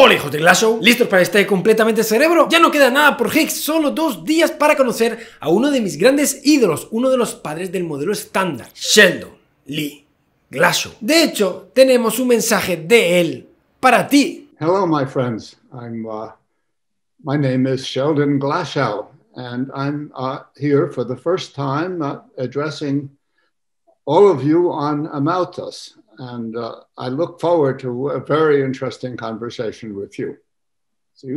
Hola hijos de Glashow, ¿listos para este completamente cerebro? Ya no queda nada por Higgs, solo dos días para conocer a uno de mis grandes ídolos, uno de los padres del modelo estándar, Sheldon Lee Glashow. De hecho, tenemos un mensaje de él para ti. Hello my friends, I'm, uh, my name is Sheldon Glashow and I'm aquí uh, here for the first time uh, addressing all of you on and uh, I look forward to a very interesting conversation with you. See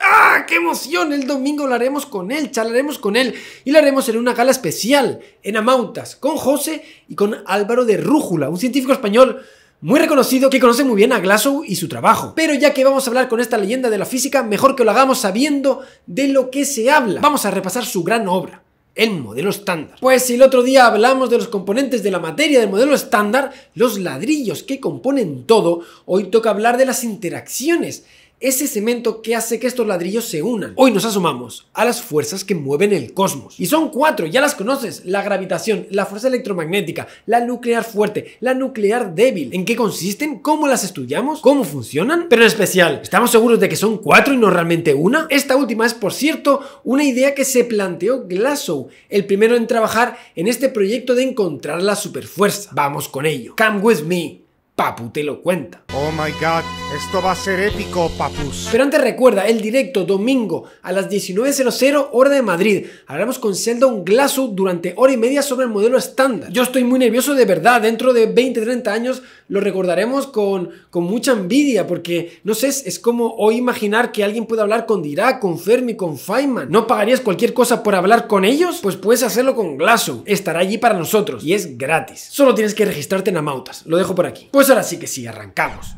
¡Ah, qué emoción! El domingo lo haremos con él, charlaremos con él y lo haremos en una gala especial en Amautas con José y con Álvaro de Rújula, un científico español muy reconocido que conoce muy bien a Glasgow y su trabajo. Pero ya que vamos a hablar con esta leyenda de la física, mejor que lo hagamos sabiendo de lo que se habla. Vamos a repasar su gran obra el modelo estándar. Pues si el otro día hablamos de los componentes de la materia del modelo estándar, los ladrillos que componen todo, hoy toca hablar de las interacciones ese cemento que hace que estos ladrillos se unan. Hoy nos asomamos a las fuerzas que mueven el cosmos. Y son cuatro, ya las conoces, la gravitación, la fuerza electromagnética, la nuclear fuerte, la nuclear débil. ¿En qué consisten? ¿Cómo las estudiamos? ¿Cómo funcionan? Pero en especial, ¿estamos seguros de que son cuatro y no realmente una? Esta última es, por cierto, una idea que se planteó Glassow, el primero en trabajar en este proyecto de encontrar la superfuerza. Vamos con ello. Come with me. Papu te lo cuenta. Oh my god, esto va a ser épico, papus. Pero antes recuerda el directo domingo a las 19.00 hora de Madrid. Hablamos con Sheldon Glasso durante hora y media sobre el modelo estándar. Yo estoy muy nervioso de verdad, dentro de 20, 30 años lo recordaremos con, con mucha envidia porque, no sé, es como hoy imaginar que alguien pueda hablar con Dirac, con Fermi, con Feynman. ¿No pagarías cualquier cosa por hablar con ellos? Pues puedes hacerlo con Glasso, Estará allí para nosotros y es gratis. Solo tienes que registrarte en Amautas. Lo dejo por aquí. Pues pues ahora sí que sí, arrancamos.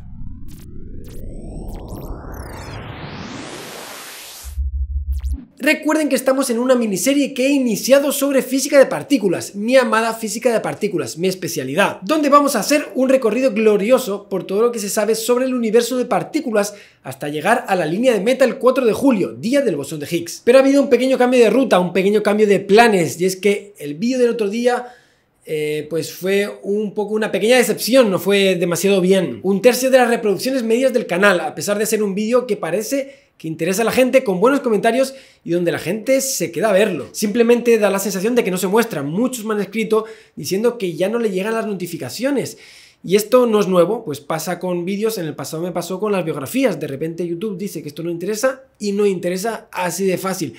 Recuerden que estamos en una miniserie que he iniciado sobre física de partículas, mi amada física de partículas, mi especialidad, donde vamos a hacer un recorrido glorioso por todo lo que se sabe sobre el universo de partículas hasta llegar a la línea de meta el 4 de julio, día del bosón de Higgs. Pero ha habido un pequeño cambio de ruta, un pequeño cambio de planes, y es que el vídeo del otro día eh, pues fue un poco una pequeña decepción, no fue demasiado bien. Mm. Un tercio de las reproducciones medias del canal, a pesar de ser un vídeo que parece que interesa a la gente con buenos comentarios y donde la gente se queda a verlo. Simplemente da la sensación de que no se muestra. Muchos me han escrito diciendo que ya no le llegan las notificaciones. Y esto no es nuevo, pues pasa con vídeos, en el pasado me pasó con las biografías, de repente YouTube dice que esto no interesa y no interesa así de fácil.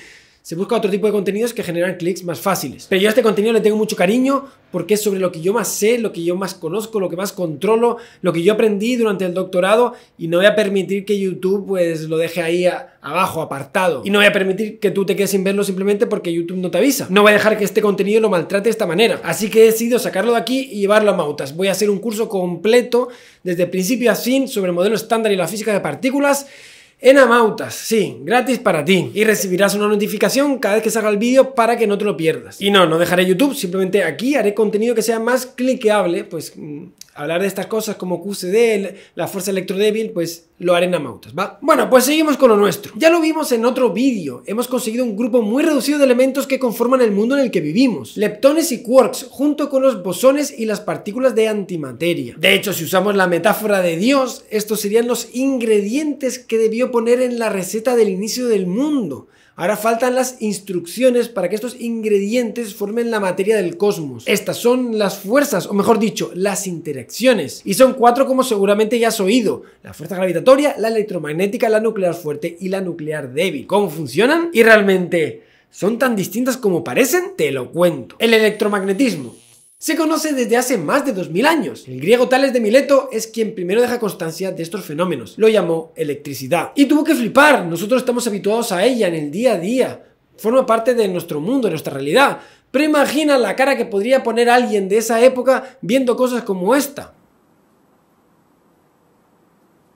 Se busca otro tipo de contenidos que generan clics más fáciles. Pero yo a este contenido le tengo mucho cariño porque es sobre lo que yo más sé, lo que yo más conozco, lo que más controlo, lo que yo aprendí durante el doctorado y no voy a permitir que YouTube pues lo deje ahí abajo, apartado. Y no voy a permitir que tú te quedes sin verlo simplemente porque YouTube no te avisa. No voy a dejar que este contenido lo maltrate de esta manera. Así que he decidido sacarlo de aquí y llevarlo a Mautas. Voy a hacer un curso completo desde principio a fin sobre el modelo estándar y la física de partículas en Amautas, sí, gratis para ti. Y recibirás una notificación cada vez que salga el vídeo para que no te lo pierdas. Y no, no dejaré YouTube, simplemente aquí haré contenido que sea más cliqueable, pues mm, hablar de estas cosas como QCD, la fuerza electrodébil, pues lo haré en Amautas, ¿va? Bueno, pues seguimos con lo nuestro. Ya lo vimos en otro vídeo, hemos conseguido un grupo muy reducido de elementos que conforman el mundo en el que vivimos. Leptones y quarks, junto con los bosones y las partículas de antimateria. De hecho, si usamos la metáfora de Dios, estos serían los ingredientes que debió poner en la receta del inicio del mundo. Ahora faltan las instrucciones para que estos ingredientes formen la materia del cosmos. Estas son las fuerzas, o mejor dicho, las interacciones. Y son cuatro como seguramente ya has oído. La fuerza gravitatoria, la electromagnética, la nuclear fuerte y la nuclear débil. ¿Cómo funcionan? Y realmente, ¿son tan distintas como parecen? Te lo cuento. El electromagnetismo se conoce desde hace más de 2000 años. El griego Tales de Mileto es quien primero deja constancia de estos fenómenos. Lo llamó electricidad. Y tuvo que flipar, nosotros estamos habituados a ella en el día a día. Forma parte de nuestro mundo, de nuestra realidad. Pero imagina la cara que podría poner alguien de esa época viendo cosas como esta.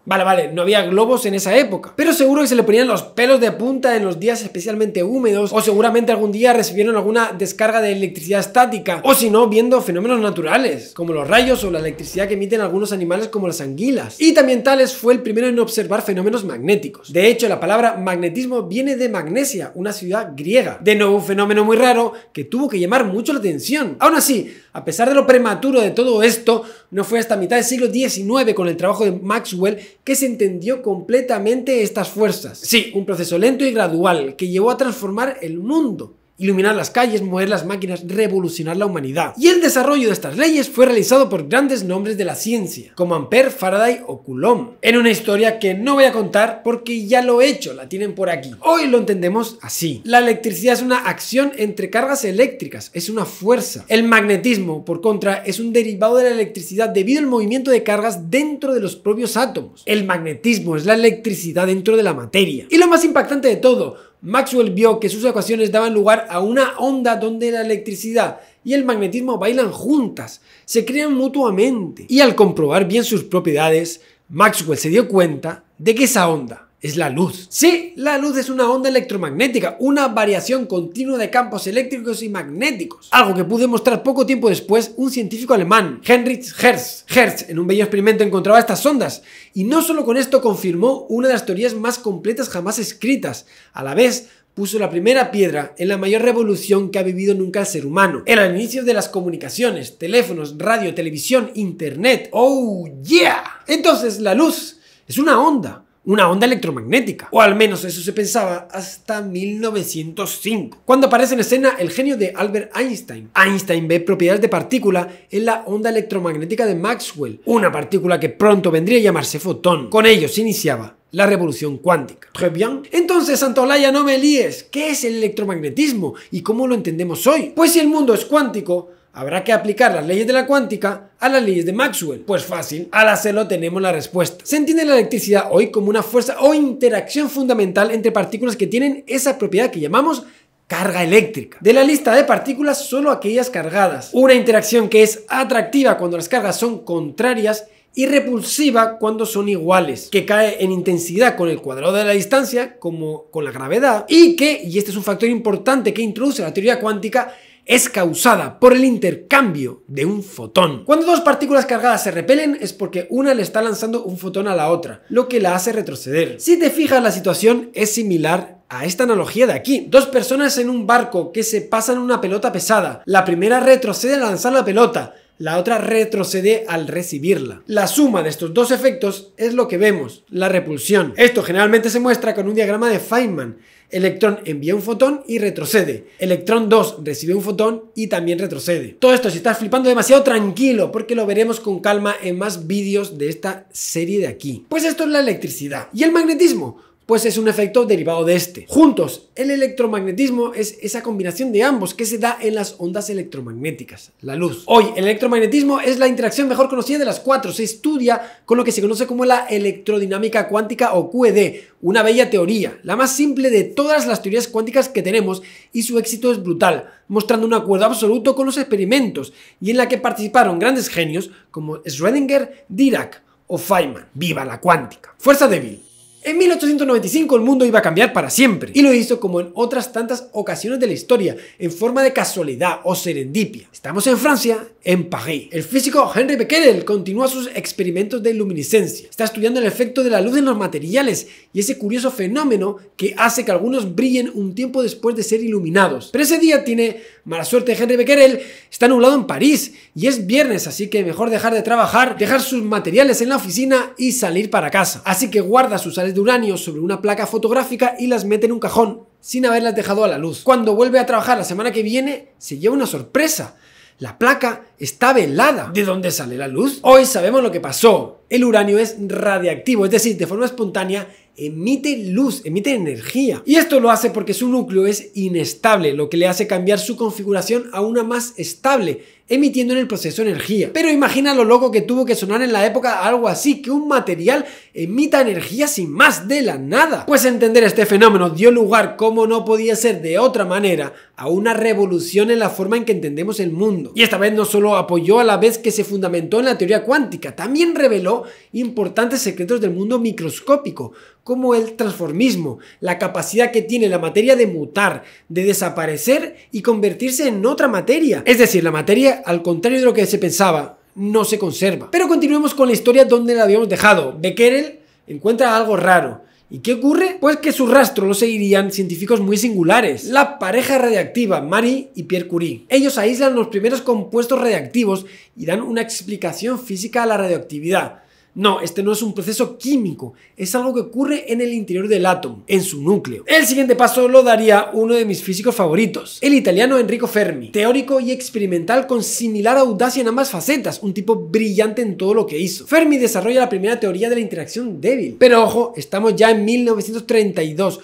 Vale, vale, no había globos en esa época, pero seguro que se le ponían los pelos de punta en los días especialmente húmedos, o seguramente algún día recibieron alguna descarga de electricidad estática, o si no, viendo fenómenos naturales, como los rayos o la electricidad que emiten algunos animales como las anguilas. Y también Tales fue el primero en observar fenómenos magnéticos. De hecho, la palabra magnetismo viene de Magnesia, una ciudad griega. De nuevo, un fenómeno muy raro que tuvo que llamar mucho la atención. Aún así, a pesar de lo prematuro de todo esto, no fue hasta mitad del siglo XIX con el trabajo de Maxwell que se entendió completamente estas fuerzas. Sí, un proceso lento y gradual que llevó a transformar el mundo iluminar las calles, mover las máquinas, revolucionar la humanidad. Y el desarrollo de estas leyes fue realizado por grandes nombres de la ciencia, como Ampere, Faraday o Coulomb, en una historia que no voy a contar porque ya lo he hecho, la tienen por aquí. Hoy lo entendemos así. La electricidad es una acción entre cargas eléctricas, es una fuerza. El magnetismo, por contra, es un derivado de la electricidad debido al movimiento de cargas dentro de los propios átomos. El magnetismo es la electricidad dentro de la materia. Y lo más impactante de todo, Maxwell vio que sus ecuaciones daban lugar a una onda donde la electricidad y el magnetismo bailan juntas, se crean mutuamente. Y al comprobar bien sus propiedades, Maxwell se dio cuenta de que esa onda es la luz. Sí, la luz es una onda electromagnética, una variación continua de campos eléctricos y magnéticos. Algo que pudo mostrar poco tiempo después un científico alemán, Heinrich Hertz. Hertz, en un bello experimento, encontraba estas ondas. Y no solo con esto confirmó una de las teorías más completas jamás escritas. A la vez, puso la primera piedra en la mayor revolución que ha vivido nunca el ser humano. Era el inicio de las comunicaciones, teléfonos, radio, televisión, internet. ¡Oh, yeah! Entonces, la luz es una onda una onda electromagnética. O al menos eso se pensaba hasta 1905, cuando aparece en escena el genio de Albert Einstein. Einstein ve propiedades de partícula en la onda electromagnética de Maxwell, una partícula que pronto vendría a llamarse fotón. Con ello se iniciaba la revolución cuántica. Très bien. Entonces, Santolaya, no me líes. ¿Qué es el electromagnetismo y cómo lo entendemos hoy? Pues si el mundo es cuántico, Habrá que aplicar las leyes de la cuántica a las leyes de Maxwell. Pues fácil, al hacerlo tenemos la respuesta. Se entiende la electricidad hoy como una fuerza o interacción fundamental entre partículas que tienen esa propiedad que llamamos carga eléctrica. De la lista de partículas, solo aquellas cargadas. Una interacción que es atractiva cuando las cargas son contrarias y repulsiva cuando son iguales, que cae en intensidad con el cuadrado de la distancia, como con la gravedad, y que, y este es un factor importante que introduce la teoría cuántica, es causada por el intercambio de un fotón. Cuando dos partículas cargadas se repelen es porque una le está lanzando un fotón a la otra, lo que la hace retroceder. Si te fijas, la situación es similar a esta analogía de aquí. Dos personas en un barco que se pasan una pelota pesada. La primera retrocede al lanzar la pelota, la otra retrocede al recibirla. La suma de estos dos efectos es lo que vemos, la repulsión. Esto generalmente se muestra con un diagrama de Feynman, Electrón envía un fotón y retrocede. Electrón 2 recibe un fotón y también retrocede. Todo esto, si estás flipando demasiado, tranquilo, porque lo veremos con calma en más vídeos de esta serie de aquí. Pues esto es la electricidad. ¿Y el magnetismo? pues es un efecto derivado de este. Juntos, el electromagnetismo es esa combinación de ambos que se da en las ondas electromagnéticas, la luz. Hoy, el electromagnetismo es la interacción mejor conocida de las cuatro. Se estudia con lo que se conoce como la electrodinámica cuántica o QED, una bella teoría, la más simple de todas las teorías cuánticas que tenemos y su éxito es brutal, mostrando un acuerdo absoluto con los experimentos y en la que participaron grandes genios como Schrödinger, Dirac o Feynman. ¡Viva la cuántica! Fuerza débil. En 1895 el mundo iba a cambiar para siempre y lo hizo como en otras tantas ocasiones de la historia, en forma de casualidad o serendipia. Estamos en Francia, en París. El físico Henry Becquerel continúa sus experimentos de luminiscencia. Está estudiando el efecto de la luz en los materiales y ese curioso fenómeno que hace que algunos brillen un tiempo después de ser iluminados. Pero ese día tiene mala suerte Henry Becquerel, está nublado en París y es viernes, así que mejor dejar de trabajar, dejar sus materiales en la oficina y salir para casa. Así que guarda sus de uranio sobre una placa fotográfica y las mete en un cajón, sin haberlas dejado a la luz. Cuando vuelve a trabajar la semana que viene, se lleva una sorpresa. La placa está velada. ¿De dónde sale la luz? Hoy sabemos lo que pasó. El uranio es radiactivo, es decir, de forma espontánea emite luz, emite energía. Y esto lo hace porque su núcleo es inestable, lo que le hace cambiar su configuración a una más estable, emitiendo en el proceso energía. Pero imagina lo loco que tuvo que sonar en la época algo así, que un material emita energía sin más de la nada. Pues entender este fenómeno dio lugar, como no podía ser de otra manera, a una revolución en la forma en que entendemos el mundo. Y esta vez no solo apoyó a la vez que se fundamentó en la teoría cuántica, también reveló importantes secretos del mundo microscópico, como el transformismo, la capacidad que tiene la materia de mutar, de desaparecer y convertirse en otra materia. Es decir, la materia, al contrario de lo que se pensaba, no se conserva. Pero continuemos con la historia donde la habíamos dejado. Becquerel encuentra algo raro. ¿Y qué ocurre? Pues que su rastro lo seguirían científicos muy singulares, la pareja radiactiva Marie y Pierre Curie. Ellos aíslan los primeros compuestos radiactivos y dan una explicación física a la radioactividad, no, este no es un proceso químico, es algo que ocurre en el interior del átomo, en su núcleo. El siguiente paso lo daría uno de mis físicos favoritos, el italiano Enrico Fermi, teórico y experimental con similar audacia en ambas facetas, un tipo brillante en todo lo que hizo. Fermi desarrolla la primera teoría de la interacción débil, pero ojo, estamos ya en 1932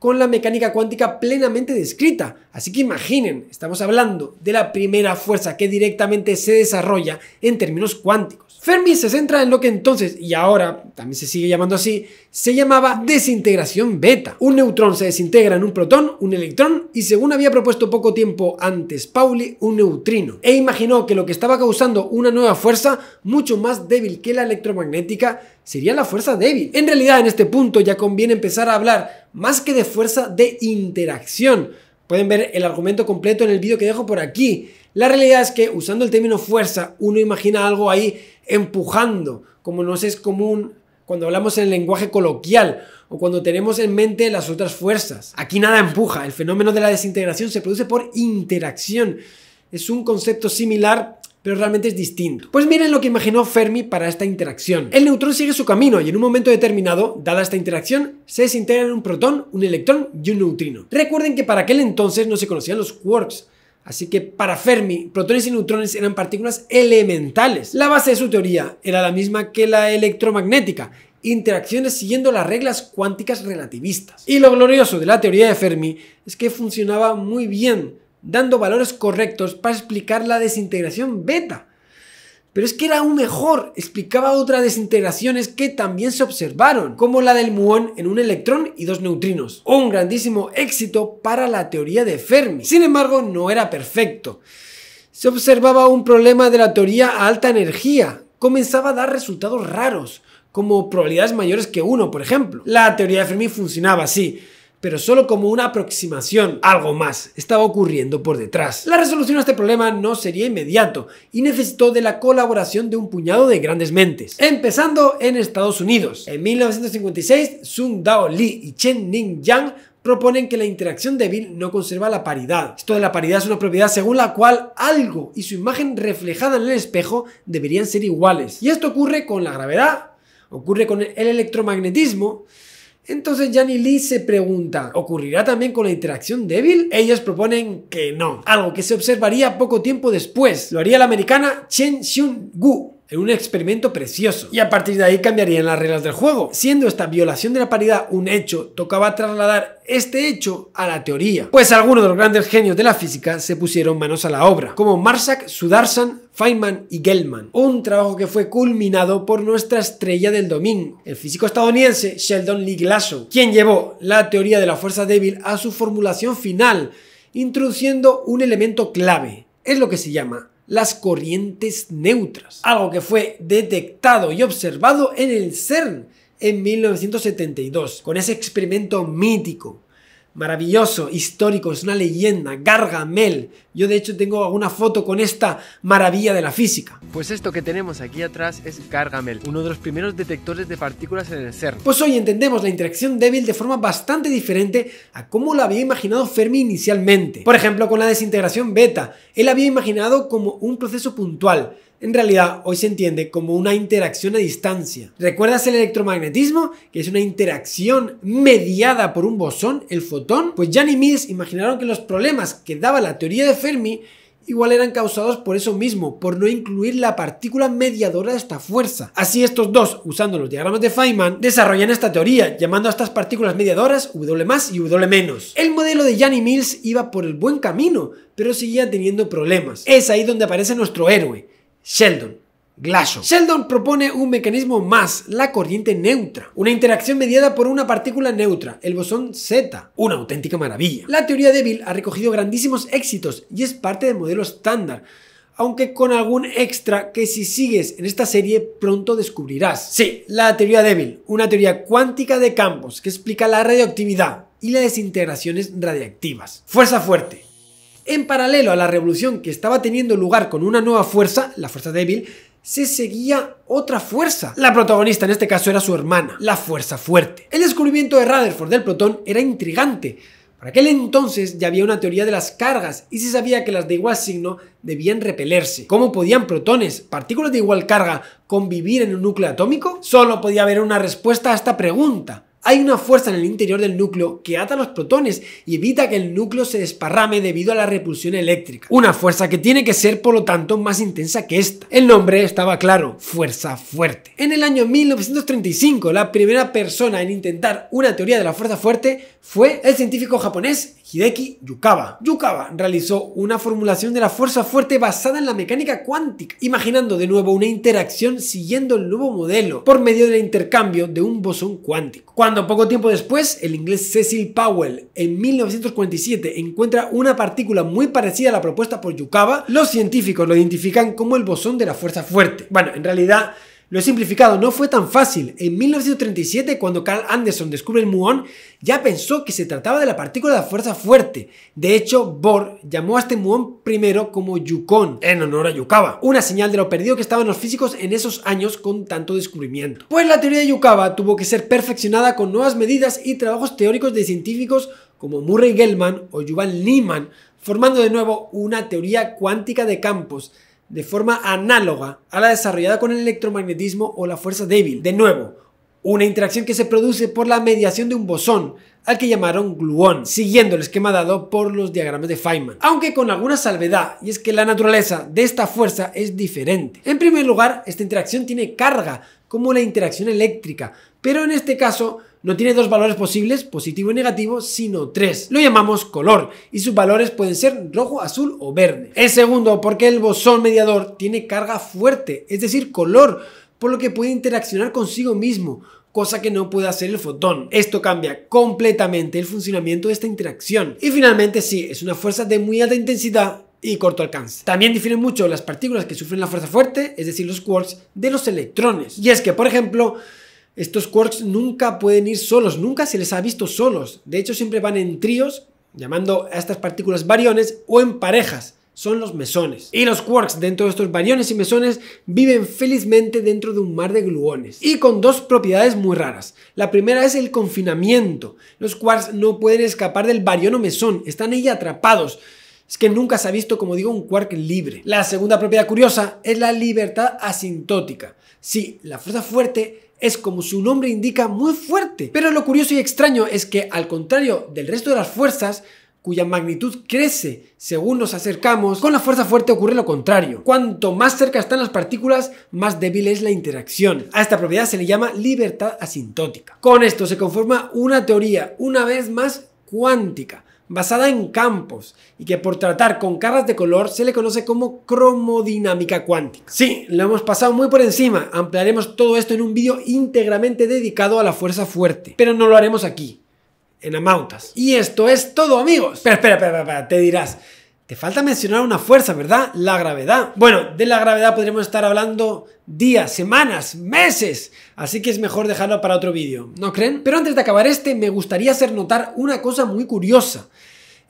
con la mecánica cuántica plenamente descrita. Así que imaginen, estamos hablando de la primera fuerza que directamente se desarrolla en términos cuánticos. Fermi se centra en lo que entonces, y ahora también se sigue llamando así, se llamaba desintegración beta. Un neutrón se desintegra en un protón, un electrón y según había propuesto poco tiempo antes Pauli, un neutrino. E imaginó que lo que estaba causando una nueva fuerza, mucho más débil que la electromagnética, sería la fuerza débil. En realidad en este punto ya conviene empezar a hablar más que de fuerza de interacción. Pueden ver el argumento completo en el vídeo que dejo por aquí. La realidad es que usando el término fuerza, uno imagina algo ahí empujando, como nos es común cuando hablamos en el lenguaje coloquial o cuando tenemos en mente las otras fuerzas. Aquí nada empuja, el fenómeno de la desintegración se produce por interacción. Es un concepto similar pero realmente es distinto. Pues miren lo que imaginó Fermi para esta interacción. El neutrón sigue su camino y en un momento determinado, dada esta interacción, se desintegra en un protón, un electrón y un neutrino. Recuerden que para aquel entonces no se conocían los quarks, Así que para Fermi, protones y neutrones eran partículas elementales. La base de su teoría era la misma que la electromagnética, interacciones siguiendo las reglas cuánticas relativistas. Y lo glorioso de la teoría de Fermi es que funcionaba muy bien dando valores correctos para explicar la desintegración beta. Pero es que era aún mejor, explicaba otras desintegraciones que también se observaron, como la del muón en un electrón y dos neutrinos. Un grandísimo éxito para la teoría de Fermi. Sin embargo, no era perfecto. Se observaba un problema de la teoría a alta energía. Comenzaba a dar resultados raros, como probabilidades mayores que uno, por ejemplo. La teoría de Fermi funcionaba así pero solo como una aproximación. Algo más estaba ocurriendo por detrás. La resolución a este problema no sería inmediato y necesitó de la colaboración de un puñado de grandes mentes, empezando en Estados Unidos. En 1956, Sun Dao Li y Chen Ning Yang proponen que la interacción débil no conserva la paridad. Esto de la paridad es una propiedad según la cual algo y su imagen reflejada en el espejo deberían ser iguales. Y esto ocurre con la gravedad, ocurre con el electromagnetismo, entonces Jan Lee se pregunta, ¿ocurrirá también con la interacción débil? Ellos proponen que no, algo que se observaría poco tiempo después. Lo haría la americana Chen Xun gu en un experimento precioso, y a partir de ahí cambiarían las reglas del juego. Siendo esta violación de la paridad un hecho, tocaba trasladar este hecho a la teoría, pues algunos de los grandes genios de la física se pusieron manos a la obra, como Marsak, Sudarsan, Feynman y Gell-Mann, un trabajo que fue culminado por nuestra estrella del domingo, el físico estadounidense Sheldon Lee Glashow, quien llevó la teoría de la fuerza débil a su formulación final, introduciendo un elemento clave, es lo que se llama las corrientes neutras, algo que fue detectado y observado en el CERN en 1972, con ese experimento mítico maravilloso, histórico, es una leyenda, Gargamel. Yo de hecho tengo alguna foto con esta maravilla de la física. Pues esto que tenemos aquí atrás es Gargamel, uno de los primeros detectores de partículas en el CERN. Pues hoy entendemos la interacción débil de forma bastante diferente a cómo lo había imaginado Fermi inicialmente. Por ejemplo, con la desintegración beta, él había imaginado como un proceso puntual en realidad hoy se entiende como una interacción a distancia. ¿Recuerdas el electromagnetismo? Que es una interacción mediada por un bosón, el fotón. Pues Jan y Mills imaginaron que los problemas que daba la teoría de Fermi igual eran causados por eso mismo, por no incluir la partícula mediadora de esta fuerza. Así estos dos, usando los diagramas de Feynman, desarrollan esta teoría, llamando a estas partículas mediadoras W más y W menos. El modelo de Jan y Mills iba por el buen camino, pero seguía teniendo problemas. Es ahí donde aparece nuestro héroe, Sheldon. Glashow. Sheldon propone un mecanismo más, la corriente neutra, una interacción mediada por una partícula neutra, el bosón Z, una auténtica maravilla. La teoría débil ha recogido grandísimos éxitos y es parte del modelo estándar, aunque con algún extra que si sigues en esta serie pronto descubrirás. Sí, la teoría débil, una teoría cuántica de campos que explica la radioactividad y las desintegraciones radiactivas. Fuerza fuerte. En paralelo a la revolución que estaba teniendo lugar con una nueva fuerza, la fuerza débil, se seguía otra fuerza. La protagonista en este caso era su hermana, la fuerza fuerte. El descubrimiento de Rutherford del protón era intrigante. Para aquel entonces ya había una teoría de las cargas y se sabía que las de igual signo debían repelerse. ¿Cómo podían protones, partículas de igual carga, convivir en un núcleo atómico? Solo podía haber una respuesta a esta pregunta hay una fuerza en el interior del núcleo que ata los protones y evita que el núcleo se desparrame debido a la repulsión eléctrica. Una fuerza que tiene que ser, por lo tanto, más intensa que esta. El nombre estaba claro, fuerza fuerte. En el año 1935, la primera persona en intentar una teoría de la fuerza fuerte fue el científico japonés Hideki Yukawa. Yukawa realizó una formulación de la fuerza fuerte basada en la mecánica cuántica, imaginando de nuevo una interacción siguiendo el nuevo modelo por medio del intercambio de un bosón cuántico poco tiempo después, el inglés Cecil Powell, en 1947, encuentra una partícula muy parecida a la propuesta por Yukawa, los científicos lo identifican como el bosón de la fuerza fuerte. Bueno, en realidad lo simplificado, no fue tan fácil. En 1937, cuando Carl Anderson descubre el muón, ya pensó que se trataba de la partícula de fuerza fuerte. De hecho, Bohr llamó a este muón primero como Yukon, en honor a Yukawa, una señal de lo perdido que estaban los físicos en esos años con tanto descubrimiento. Pues la teoría de Yukawa tuvo que ser perfeccionada con nuevas medidas y trabajos teóricos de científicos como Murray Gell-Mann o Yuval Niemann, formando de nuevo una teoría cuántica de campos de forma análoga a la desarrollada con el electromagnetismo o la fuerza débil. De nuevo, una interacción que se produce por la mediación de un bosón al que llamaron gluón, siguiendo el esquema dado por los diagramas de Feynman, aunque con alguna salvedad, y es que la naturaleza de esta fuerza es diferente. En primer lugar, esta interacción tiene carga, como la interacción eléctrica, pero en este caso no tiene dos valores posibles, positivo y negativo, sino tres. Lo llamamos color y sus valores pueden ser rojo, azul o verde. El segundo, porque el bosón mediador tiene carga fuerte, es decir, color, por lo que puede interaccionar consigo mismo, cosa que no puede hacer el fotón. Esto cambia completamente el funcionamiento de esta interacción. Y finalmente, sí, es una fuerza de muy alta intensidad y corto alcance. También difieren mucho las partículas que sufren la fuerza fuerte, es decir, los quarks, de los electrones. Y es que, por ejemplo, estos quarks nunca pueden ir solos, nunca se les ha visto solos. De hecho, siempre van en tríos, llamando a estas partículas variones, o en parejas. Son los mesones. Y los quarks dentro de estos bariones y mesones viven felizmente dentro de un mar de gluones. Y con dos propiedades muy raras. La primera es el confinamiento. Los quarks no pueden escapar del varión o mesón, están ahí atrapados. Es que nunca se ha visto, como digo, un quark libre. La segunda propiedad curiosa es la libertad asintótica. Sí, la fuerza fuerte es como su nombre indica muy fuerte. Pero lo curioso y extraño es que al contrario del resto de las fuerzas, cuya magnitud crece según nos acercamos, con la fuerza fuerte ocurre lo contrario. Cuanto más cerca están las partículas, más débil es la interacción. A esta propiedad se le llama libertad asintótica. Con esto se conforma una teoría, una vez más cuántica, basada en campos y que por tratar con cargas de color se le conoce como cromodinámica cuántica. Sí, lo hemos pasado muy por encima, ampliaremos todo esto en un vídeo íntegramente dedicado a la fuerza fuerte, pero no lo haremos aquí, en Amautas. Y esto es todo amigos. Pero espera, espera, espera, te dirás. Te falta mencionar una fuerza, ¿verdad? La gravedad. Bueno, de la gravedad podríamos estar hablando días, semanas, meses. Así que es mejor dejarlo para otro vídeo, ¿no creen? Pero antes de acabar este, me gustaría hacer notar una cosa muy curiosa.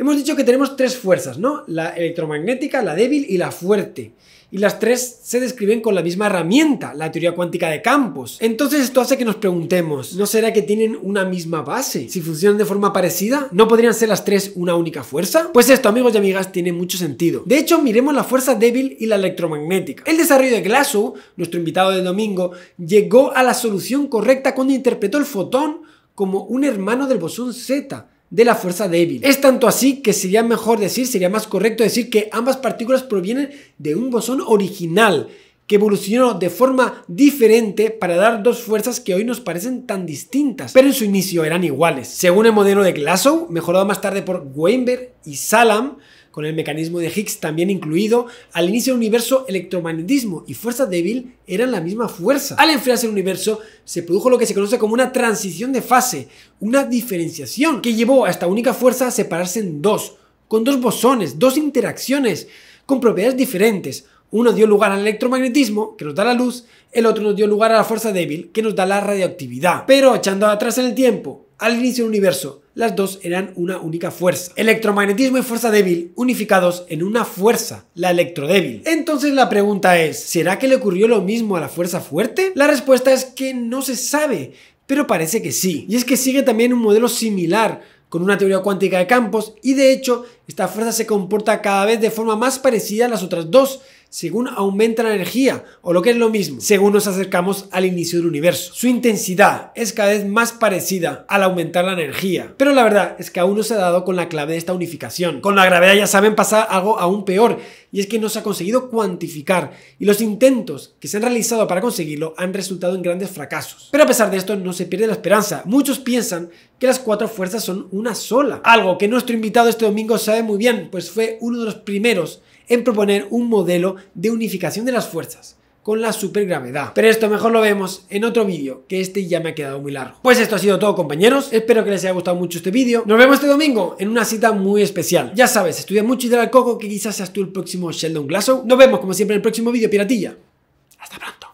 Hemos dicho que tenemos tres fuerzas, ¿no? La electromagnética, la débil y la fuerte. Y las tres se describen con la misma herramienta, la teoría cuántica de campos. Entonces esto hace que nos preguntemos, ¿no será que tienen una misma base? Si funcionan de forma parecida, ¿no podrían ser las tres una única fuerza? Pues esto, amigos y amigas, tiene mucho sentido. De hecho, miremos la fuerza débil y la electromagnética. El desarrollo de Glasgow, nuestro invitado del domingo, llegó a la solución correcta cuando interpretó el fotón como un hermano del bosón Z de la fuerza débil. Es tanto así que sería mejor decir, sería más correcto decir que ambas partículas provienen de un bosón original que evolucionó de forma diferente para dar dos fuerzas que hoy nos parecen tan distintas, pero en su inicio eran iguales. Según el modelo de Glasgow, mejorado más tarde por Weinberg y Salam, con el mecanismo de Higgs también incluido, al inicio del universo electromagnetismo y fuerza débil eran la misma fuerza. Al enfriarse el universo se produjo lo que se conoce como una transición de fase, una diferenciación que llevó a esta única fuerza a separarse en dos, con dos bosones, dos interacciones, con propiedades diferentes. Uno dio lugar al electromagnetismo, que nos da la luz, el otro nos dio lugar a la fuerza débil, que nos da la radioactividad. Pero echando atrás en el tiempo, al inicio del universo las dos eran una única fuerza. Electromagnetismo y fuerza débil unificados en una fuerza, la electrodébil. Entonces la pregunta es, ¿será que le ocurrió lo mismo a la fuerza fuerte? La respuesta es que no se sabe, pero parece que sí. Y es que sigue también un modelo similar con una teoría cuántica de campos y de hecho esta fuerza se comporta cada vez de forma más parecida a las otras dos según aumenta la energía, o lo que es lo mismo, según nos acercamos al inicio del universo. Su intensidad es cada vez más parecida al aumentar la energía, pero la verdad es que aún no se ha dado con la clave de esta unificación. Con la gravedad ya saben pasa algo aún peor, y es que no se ha conseguido cuantificar, y los intentos que se han realizado para conseguirlo han resultado en grandes fracasos. Pero a pesar de esto no se pierde la esperanza, muchos piensan que las cuatro fuerzas son una sola, algo que nuestro invitado este domingo sabe muy bien, pues fue uno de los primeros en proponer un modelo de unificación de las fuerzas con la supergravedad. Pero esto mejor lo vemos en otro vídeo, que este ya me ha quedado muy largo. Pues esto ha sido todo compañeros, espero que les haya gustado mucho este vídeo. Nos vemos este domingo en una cita muy especial. Ya sabes, estudia mucho y dale al coco que quizás seas tú el próximo Sheldon Glassow. Nos vemos como siempre en el próximo vídeo, piratilla. Hasta pronto.